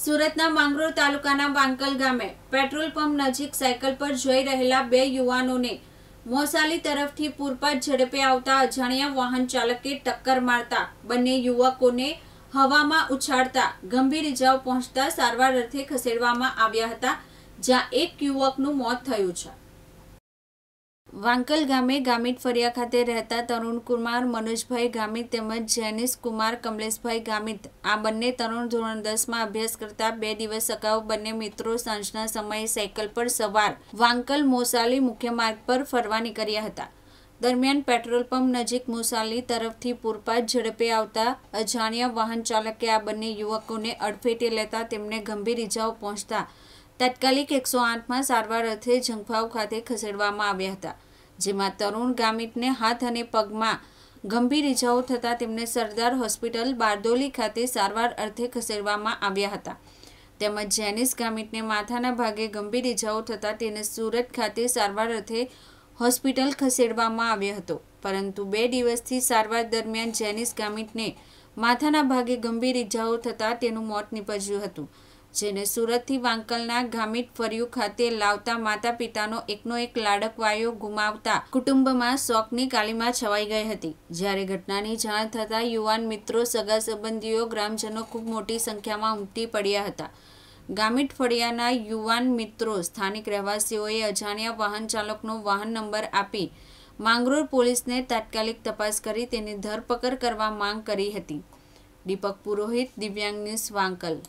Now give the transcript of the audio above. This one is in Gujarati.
સુરતના માંગરોળ તાલુકાના વાંકલ ગામે પેટ્રોલ પંપ નજીક સાયકલ પર જઈ રહેલા બે યુવાનોને મોસાલી તરફથી પૂરપાટ ઝડપે આવતા અજાણ્યા વાહન ચાલકે ટક્કર મારતા બંને યુવકોને હવામાં ઉછાળતા ગંભીર ઇજાઓ પહોંચતા સારવાર અર્થે ખસેડવામાં આવ્યા હતા જ્યાં એક યુવકનું મોત થયું છે વાંકલ ગામે ગામિત ફરિયા ખાતે રહેતા તરુણ કુમાર મનોજભાઈ ગામિત તેમજ જેનિસ કુમાર કમલેશભાઈ ગામિત આ બંને તરુણ ધોરણ દસમાં અભ્યાસ કરતા બે દિવસ અગાઉ બંને મિત્રો સાંજના સમયે સાયકલ પર સવાર વાંકલ મોસાલી મુખ્ય માર્ગ પર ફરવા નીકળ્યા હતા દરમિયાન પેટ્રોલ પંપ નજીક મોસાલી તરફથી પૂરપાટ ઝડપે આવતા અજાણ્યા વાહન ચાલકે આ બંને યુવકોને અડફેટે લેતા તેમને ગંભીર ઇજાઓ પહોંચતા તાત્કાલિક એકસો આઠમાં સારવાર અર્થે ઝંખવાવ ખાતે ખસેડવામાં આવ્યા હતા જેમાં તરુણ ગામિતને હાથ અને પગમાં ગંભીર ઇજાઓ થતાં તેમને સરદાર હોસ્પિટલ બારડોલી ખાતે સારવાર અર્થે ખસેડવામાં આવ્યા હતા તેમજ જેનિસ ગામિતને માથાના ભાગે ગંભીર ઇજાઓ થતાં તેને સુરત ખાતે સારવાર અર્થે હોસ્પિટલ ખસેડવામાં આવ્યો હતો પરંતુ બે દિવસથી સારવાર દરમિયાન જેનિસ ગામિતને માથાના ભાગે ગંભીર ઇજાઓ થતાં તેનું મોત નીપજ્યું હતું જેને સુરતથી વાંકલના ગામિત ફર્યુ ખાતે લાવતા માતા પિતાનો એકનો એક લાડકવાયો ગુમાવતા કુટુંબમાં શોકની કાલીમાં છવાઈ ગઈ હતી જ્યારે ઘટનાની જાણ થતાં યુવાન મિત્રો સગા સંબંધીઓ ગ્રામજનો ખૂબ મોટી સંખ્યામાં ઉમટી પડ્યા હતા ગામિત ફળિયાના યુવાન મિત્રો સ્થાનિક રહેવાસીઓએ અજાણ્યા વાહન ચાલકનો વાહન નંબર આપી માંગરોળ પોલીસને તાત્કાલિક તપાસ કરી તેની ધરપકડ કરવા માંગ કરી હતી દીપક પુરોહિત દિવ્યાંગ ન્યૂઝ વાંકલ